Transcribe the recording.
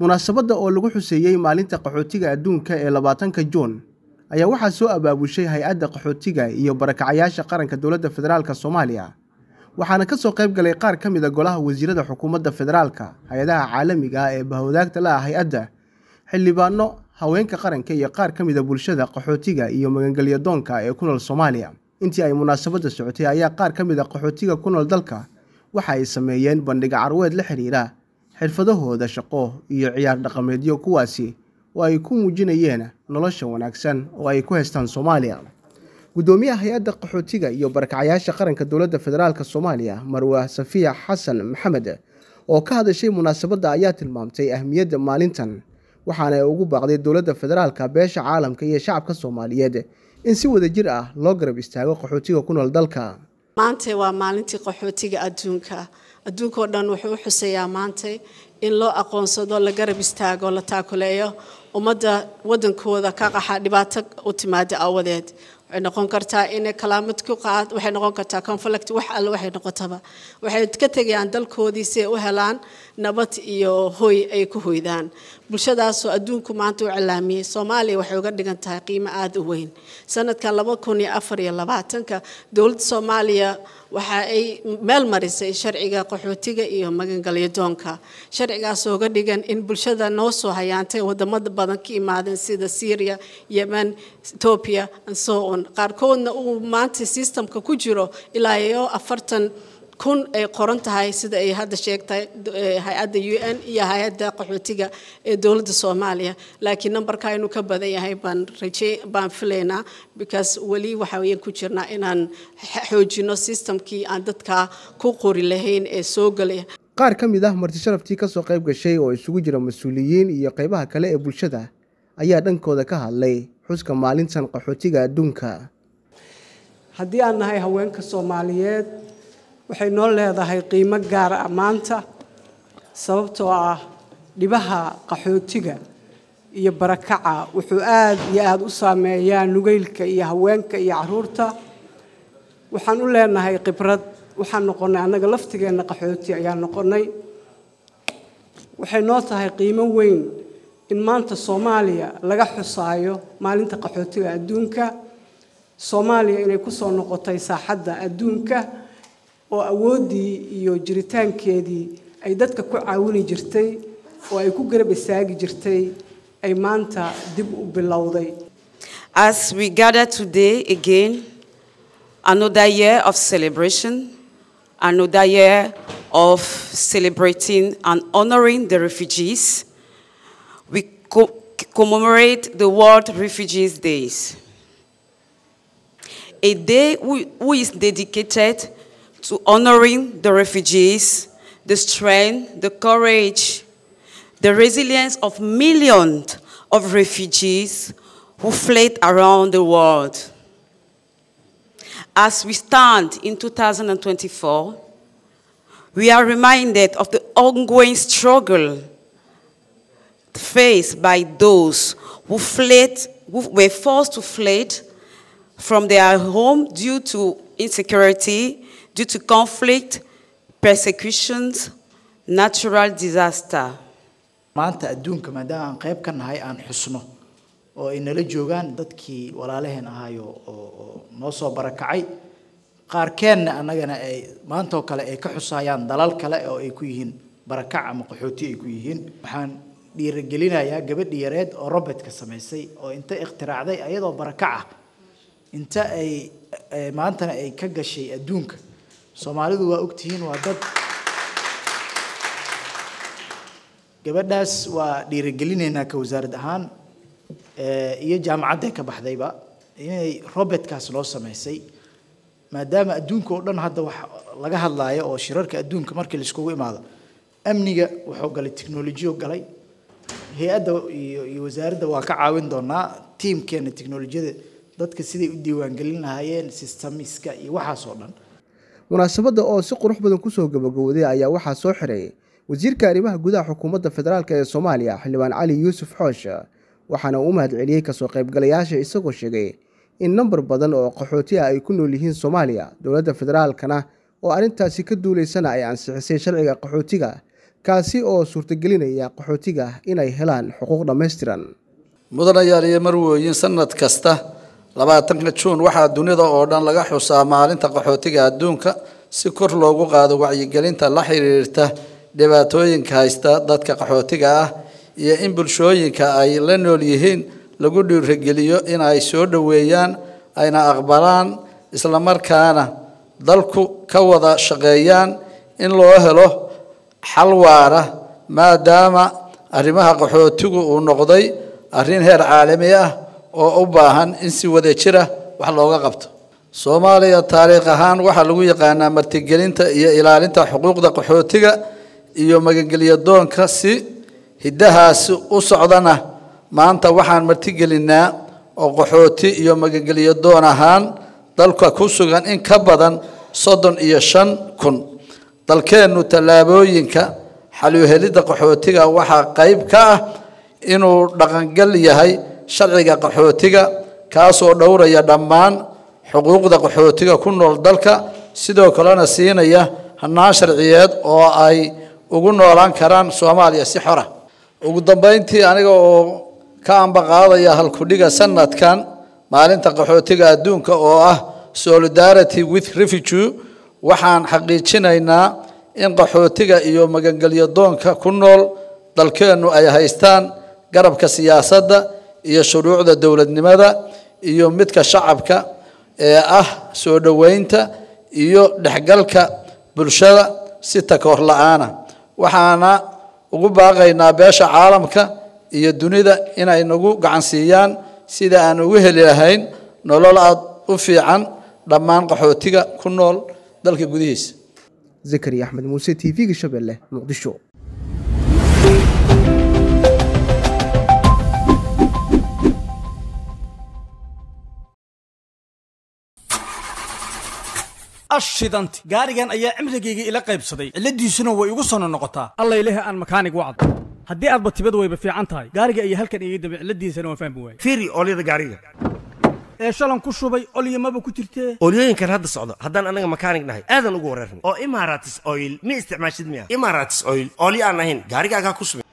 munaasabadda oo lagu xuseeyey maalinta qaxootiga adduunka ee labaatanka juun ayaa waxaa soo abaabushay hay-adda qaxootiga iyo barakacayaasha qaranka dowladda federaalk soomaaliya waxaana ka soo qayb galay qaar ka mid a golaha wasiirada xukuumadda federaalka hay-adaha caalamiga ah ee bahwadaagta la ah hay-adda xildhibaano haweenka qaranka iyo qaar ka mid a bulshada qaxootiga iyo magangelyo ee ku nool soomaaliya intii ay munaasabadda socotay ayaa qaar ka mid a qaxootiga ku nool dalka waxa ay sameeyeen bandhiga carweed la xidhiira xirfadahooda shaqo iyo ciyaar dhaqameedyo kuwaasi oo ay ku muujinayeen nolosha wanaagsan oo ay ku haystaan soomaaliya guddoomiyaha hay-adda qaxootiga iyo barakacyaasha qaranka dowladda federaalk soomaaliya marwa safiya xasan maxamed oo ka hadashay munaasabadda ayaa tilmaamtay ahmiyadda maalintan waxaana ay ugu baaqday dowladda federaalka beesha caalamka iyo shacabka soomaaliyeed in si wada jir ah loo garab istaago qaxootiga ku nool dalka maanta waa maalintii qaxootiga adduunka adduunkao dhan wuxuu u xuseeyaa maanta in loo aqoonsado la garab istaago la taakuleeyo ummadda waddankooda ka qaxa dhibaato u timaada awadeed waxay noqon kartaa inay kalaamad ku qaad waxay noqon kartaa conflict wax alle waxay noqotaba waxay ka tegayaan dalkoodii si ay u helaan nabad iyo hoy ay ku hoydaan bulshadaasoo adduunku maanta u cilaamiyey soomaaliya waxay uga dhigan tahay qiimo aada u weyn sanadkan laba kun iyo afar iyo labaatanka dowladda soomaaliya waxa ay meel marisay sharciga qaxootiga iyo magangalyadoonka sharcigaasoo uga dhigan in bulshada noo soo hayaantay wadamada badan ka imaadeen sida syria yemen ethoobiya and so on qaarkoodna uu maanta sistamka ku jiro ilaa iyo afartan kun ay qoran tahay sida ay hadda sheegtay eh, hay-adda u n iyo hay-adda qaxootiga ee dowladda soomaaliya laakiin nambarka inuu ka badan yahay baan raje baan filaynaa because weli waxa weeyaan ku jirnaa inaan xoojino systemkii aan dadka ku qori lahayn ee soo galaya qaar ka mid ah marti sharaftii ka soo qayb gashay oo isugu jira mas-uuliyiin iyo qaybaha kale ee bulshada ayaa dhankooda ka hadlay xuska maalintan qaxootiga adduunka haddii aan nahay haweenka soomaaliyeed waxay noo leedahay qiimo gaara ah maanta sababtoo ah dhibaha qaxootiga iyo barakaca wuxuu aad iyo aada u saameeyaa nugeylka iyo haweenka iyo caruurta waxaan u leenahay khibrad waxaan noqonnay annaga laftigeenna qaxooti ayaan noqonnay waxay noo tahay qiimo weyn in maanta soomaaliya laga xusaayo maalinta qaxootiga adduunka soomaaliya inay ku soo noqotay saaxadda adduunka oo iyo jiritaankeedii ay dadka ku caawini jirtay oo ay ku garab istaagi jirtay ay maanta dib u bilowday As we gather today again, another year of celebration, another year of celebrating and honoring the refugees, we co commemorate the World Refugees Days. A day who is dedicated to honoring the refugees, the strength, the courage, the resilience of millions of refugees who fled around the world. As we stand in 2024, we are reminded of the ongoing struggle faced by those who fled, who were forced to flee from their home due to insecurity, due to conflict, persecutions, natural disaster. maanta adduunka maadaama aan qayb ka nahay aan xusno oo ay nala dadkii walaalaheen ahaayo oo noo soo barakacay qaarkeenna annagana ay maantoo kale ay ka xusayaan dalal kale oo ay ku yihiin barakac ama qaxooti ay ku yihiin waxaan dhiirigelinayaa gabadhi yareed oo robetka samaysay oo inta ikhtiraacday ayadoo barakac ah inta ay maantana ay ka gashay adduunka soomaalidu waa ogtihiin waa dad gabadhaas waa dhiirigelineynaa ka wasaarad ahaan eh, iyo jaamacadday ka baxdayba inay robertkaas noo samaysay maadaama adduunka oo dhan hadda wax laga hadlaayo oo shirarka adduunka markii laiskugu imaado amniga wuxuu galay technolojiyo galay hay-adda iyo wasaaradda waa ka caawin doonaa tiimkeena technolojiyada dadka siday u diiwaangelin lahaayeen systemiska iyo waxaas oo dhan munaasabadda oo si qurux badan kusoo gabagowday ayaa waxaa soo xiray wasiirka arrimaha gudaha xukuumadda federaalk ee soomaaliya xildhibaan cali yuusuf xoosh waxaana uu u mahadceliyey kasoo qaybgalayaasha isagoo sheegay in nambar badan oo qaxooti ah ay ku nool yihiin soomaaliya dowladda federaalkana oo arrintaasi ka duulaysana ay ansixisay sharciga qaxootiga kaasi oo suurtagelinaya qaxootiga inay helaan xuquuq dhammaystiran mudanayaal iyo marwooyin sanad kasta labaatanka juun waxaa dunida oo dhan laga xusaa maalinta qaxootiga adduunka si kor loogu qaado wacyigelinta la xiriirta dhibaatooyinka haysta dadka qaxootiga ah iyo in bulshooyinka ay la nool yihiin lagu dhiirageliyo in ay soo dhoweeyaan ayna aqbalaan islamarkaana dalku ka wada shaqeeyaan in loo helo xal waara maadaama arrimaha qaxootigu uu noqday arrin heer caalami ah oo u baahan in si wada jira ah wax looga qabto soomaaliya taariikh ahaan waxaa lagu yaqaanaa martigelinta iyo ilaalinta xuquuqda qaxootiga iyo magangelya si hiddahaasi u socdana maanta waxaan martigelinaa oo qaxooti iyo magangelyadoon ahaan dalka ku sugan in ka badan soddon iyo shan kun dalkeennu tallaabooyinka xalyuhelidda qaxootiga waxaa qayb ka ah inuu dhaqangal yahay sharciga qaxootiga kaasoo dhowraya dhammaan xuquuqda qaxootiga ku nool dalka sidoo kalena siinaya hanaan sharciyeed oo ay ugu noolaan karaan soomaaliya si xora ugu dambayntii aniga oo ka ambaqaadaya halkudhiga sanadkan maalinta qaxootiga adduunka oo ah solidarity with refugee waxaan xaqiijinaynaa in qaxootiga iyo magangelyo doonka ku nool dalkeennu ay haystaan garabka siyaasadda iyo shuruucda dowladnimada iyo midka shacabka ee ah soo dhoweynta iyo dhexgalka bulshada si takoor la-aana waxaana ugu baaqaynaa beesha caalamka iyo dunida inay nagu gacansiiyaan sida aan ugu heli lahayn nolol aad u fiican dhammaan qaxootiga ku nool dalka gudihiisa zakariya axmed muuse t v-ga shabeelle muqdisho ashidanti gaarigan ayaa cimrigayga ila qaybsaday cilladiisuna way igu sano noqotaa alla aan makaanig wacad haddii aadba tibad wayba fiican tahay gaariga ayaa halkan iga daba cilladiisana waan fahmi waayey fiiri oolyada gaariga ee shalan ku shubay olya maba ku jirtee olyooyinkan hadda socdo haddaan annaga makaanig nahay aadan ugu wareerna oo imaratis oil ma isticmaashid miya imaratis oil olya aan ahayn gaarigaagaa ku shubay